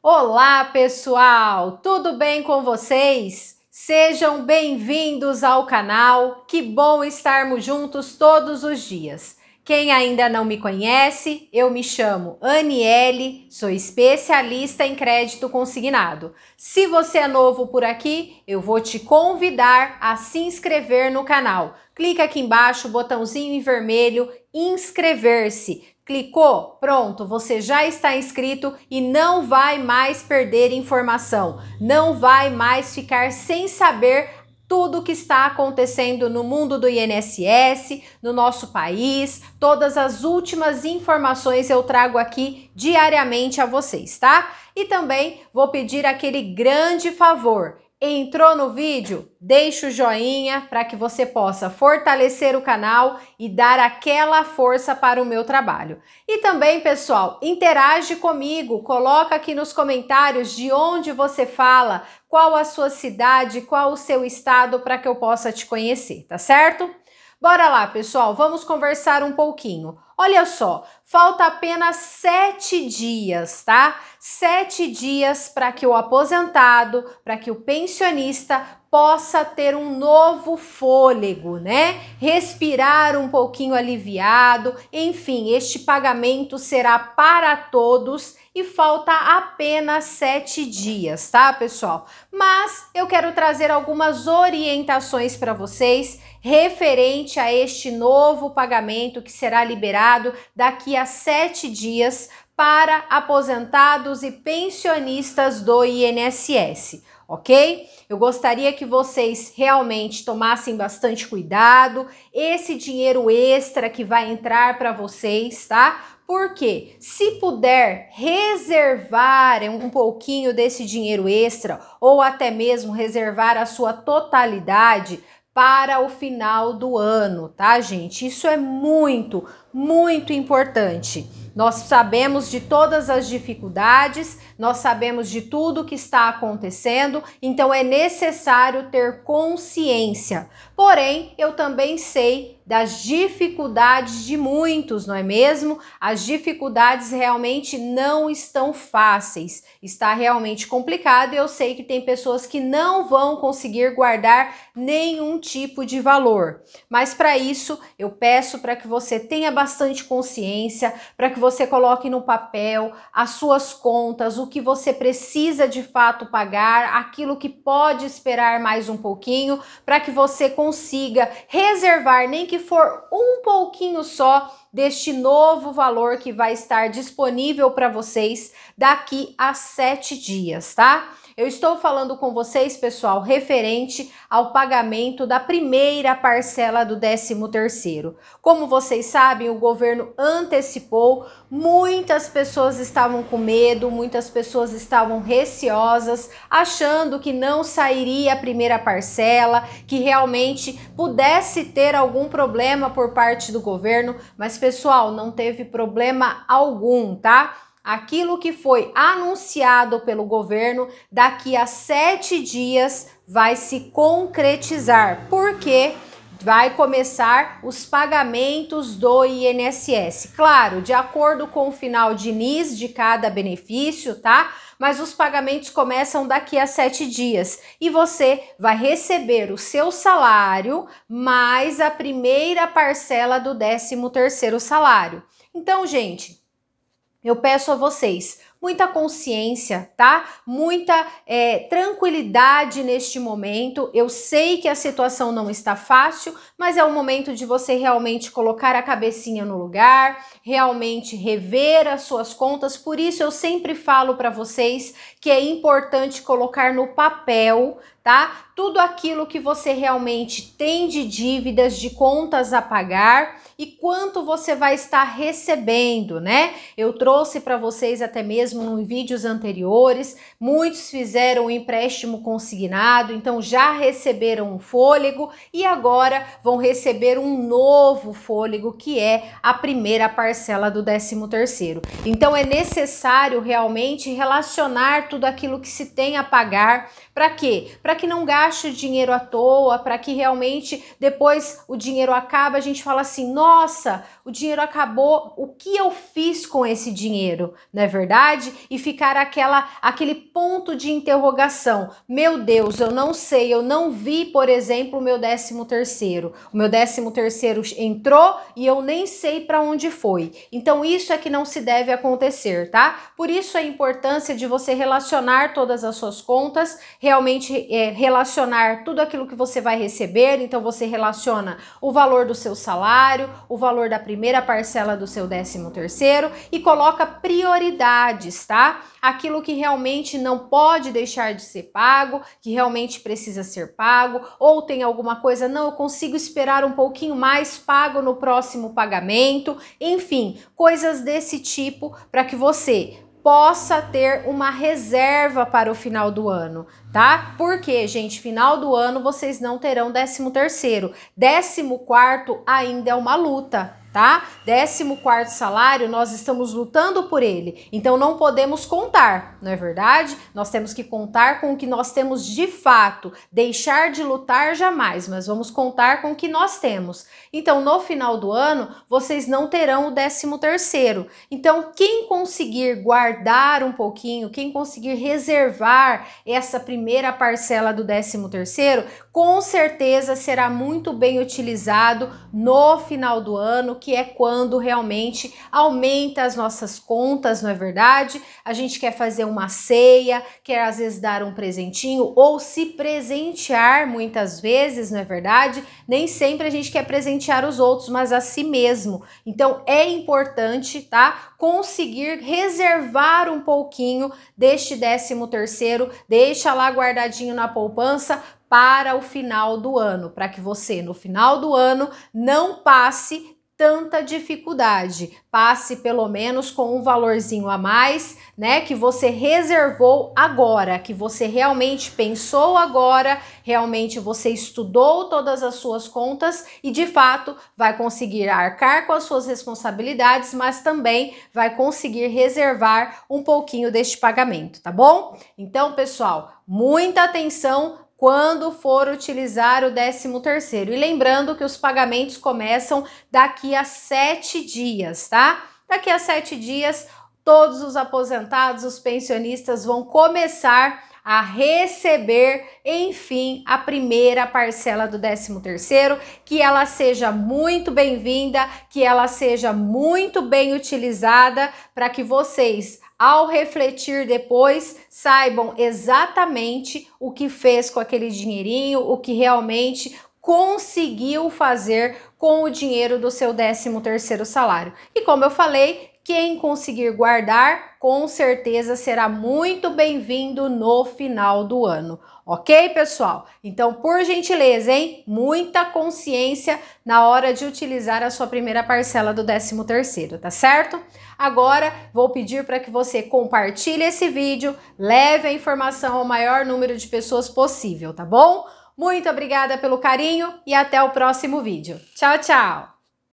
Olá, pessoal! Tudo bem com vocês? Sejam bem-vindos ao canal. Que bom estarmos juntos todos os dias. Quem ainda não me conhece, eu me chamo Aniele, sou especialista em crédito consignado. Se você é novo por aqui, eu vou te convidar a se inscrever no canal. Clica aqui embaixo, botãozinho em vermelho, inscrever-se. Clicou? Pronto, você já está inscrito e não vai mais perder informação, não vai mais ficar sem saber tudo o que está acontecendo no mundo do INSS, no nosso país, todas as últimas informações eu trago aqui diariamente a vocês, tá? E também vou pedir aquele grande favor. Entrou no vídeo? Deixa o joinha para que você possa fortalecer o canal e dar aquela força para o meu trabalho. E também, pessoal, interage comigo, coloca aqui nos comentários de onde você fala, qual a sua cidade, qual o seu estado para que eu possa te conhecer, tá certo? Bora lá, pessoal, vamos conversar um pouquinho. Olha só, falta apenas sete dias, tá? Sete dias para que o aposentado, para que o pensionista possa ter um novo fôlego, né? Respirar um pouquinho aliviado. Enfim, este pagamento será para todos e falta apenas sete dias, tá, pessoal? Mas eu quero trazer algumas orientações para vocês referente a este novo pagamento que será liberado daqui a sete dias para aposentados e pensionistas do INSS ok? Eu gostaria que vocês realmente tomassem bastante cuidado. Esse dinheiro extra que vai entrar para vocês, tá? Porque se puder reservar um pouquinho desse dinheiro extra ou até mesmo reservar a sua totalidade para o final do ano, tá, gente? Isso é muito, muito importante. Nós sabemos de todas as dificuldades nós sabemos de tudo que está acontecendo, então é necessário ter consciência. Porém, eu também sei das dificuldades de muitos, não é mesmo? As dificuldades realmente não estão fáceis, está realmente complicado e eu sei que tem pessoas que não vão conseguir guardar nenhum tipo de valor. Mas para isso, eu peço para que você tenha bastante consciência, para que você coloque no papel as suas contas, o que você precisa de fato pagar, aquilo que pode esperar mais um pouquinho, para que você consiga reservar, nem que for um pouquinho só, deste novo valor que vai estar disponível para vocês daqui a sete dias, tá? Eu estou falando com vocês, pessoal, referente ao pagamento da primeira parcela do 13º. Como vocês sabem, o governo antecipou, muitas pessoas estavam com medo, muitas pessoas estavam receosas, achando que não sairia a primeira parcela, que realmente pudesse ter algum problema por parte do governo, mas pessoal, não teve problema algum, tá? aquilo que foi anunciado pelo governo daqui a sete dias vai se concretizar, porque vai começar os pagamentos do INSS. Claro, de acordo com o final de NIS de cada benefício, tá? Mas os pagamentos começam daqui a sete dias e você vai receber o seu salário mais a primeira parcela do 13 terceiro salário. Então, gente, eu peço a vocês muita consciência, tá? Muita é, tranquilidade neste momento. Eu sei que a situação não está fácil, mas é o momento de você realmente colocar a cabecinha no lugar, realmente rever as suas contas. Por isso eu sempre falo para vocês que é importante colocar no papel tá? Tudo aquilo que você realmente tem de dívidas, de contas a pagar e quanto você vai estar recebendo, né? Eu trouxe para vocês até mesmo em vídeos anteriores, muitos fizeram um empréstimo consignado, então já receberam um fôlego e agora vão receber um novo fôlego que é a primeira parcela do 13 terceiro. Então é necessário realmente relacionar tudo aquilo que se tem a pagar para quê? Para que não gaste o dinheiro à toa, para que realmente depois o dinheiro acaba, a gente fala assim: nossa, o dinheiro acabou, o que eu fiz com esse dinheiro? Não é verdade? E ficar aquela, aquele ponto de interrogação: meu Deus, eu não sei, eu não vi, por exemplo, o meu décimo terceiro. O meu décimo terceiro entrou e eu nem sei para onde foi. Então, isso é que não se deve acontecer, tá? Por isso a importância de você relacionar todas as suas contas, realmente é, relacionar tudo aquilo que você vai receber, então você relaciona o valor do seu salário, o valor da primeira parcela do seu décimo terceiro e coloca prioridades, tá? Aquilo que realmente não pode deixar de ser pago, que realmente precisa ser pago, ou tem alguma coisa, não, eu consigo esperar um pouquinho mais, pago no próximo pagamento, enfim, coisas desse tipo para que você possa ter uma reserva para o final do ano, tá? Porque, gente, final do ano vocês não terão 13 terceiro. 14 quarto ainda é uma luta, tá? 14 salário, nós estamos lutando por ele. Então não podemos contar, não é verdade? Nós temos que contar com o que nós temos de fato, deixar de lutar jamais, mas vamos contar com o que nós temos. Então no final do ano, vocês não terão o 13º. Então quem conseguir guardar um pouquinho, quem conseguir reservar essa primeira parcela do 13º, com certeza será muito bem utilizado no final do ano que é quando realmente aumenta as nossas contas, não é verdade? A gente quer fazer uma ceia, quer às vezes dar um presentinho ou se presentear muitas vezes, não é verdade? Nem sempre a gente quer presentear os outros, mas a si mesmo. Então é importante, tá? Conseguir reservar um pouquinho deste décimo terceiro, deixa lá guardadinho na poupança para o final do ano, para que você no final do ano não passe tanta dificuldade. Passe pelo menos com um valorzinho a mais, né, que você reservou agora, que você realmente pensou agora, realmente você estudou todas as suas contas e de fato vai conseguir arcar com as suas responsabilidades, mas também vai conseguir reservar um pouquinho deste pagamento, tá bom? Então, pessoal, muita atenção quando for utilizar o 13º. E lembrando que os pagamentos começam daqui a sete dias, tá? Daqui a sete dias, todos os aposentados, os pensionistas vão começar a receber, enfim, a primeira parcela do 13º, que ela seja muito bem-vinda, que ela seja muito bem utilizada para que vocês ao refletir depois, saibam exatamente o que fez com aquele dinheirinho, o que realmente conseguiu fazer com o dinheiro do seu 13º salário. E como eu falei, quem conseguir guardar, com certeza será muito bem-vindo no final do ano. Ok, pessoal? Então, por gentileza, hein? Muita consciência na hora de utilizar a sua primeira parcela do 13º, tá certo? Agora, vou pedir para que você compartilhe esse vídeo, leve a informação ao maior número de pessoas possível, tá bom? Muito obrigada pelo carinho e até o próximo vídeo. Tchau, tchau!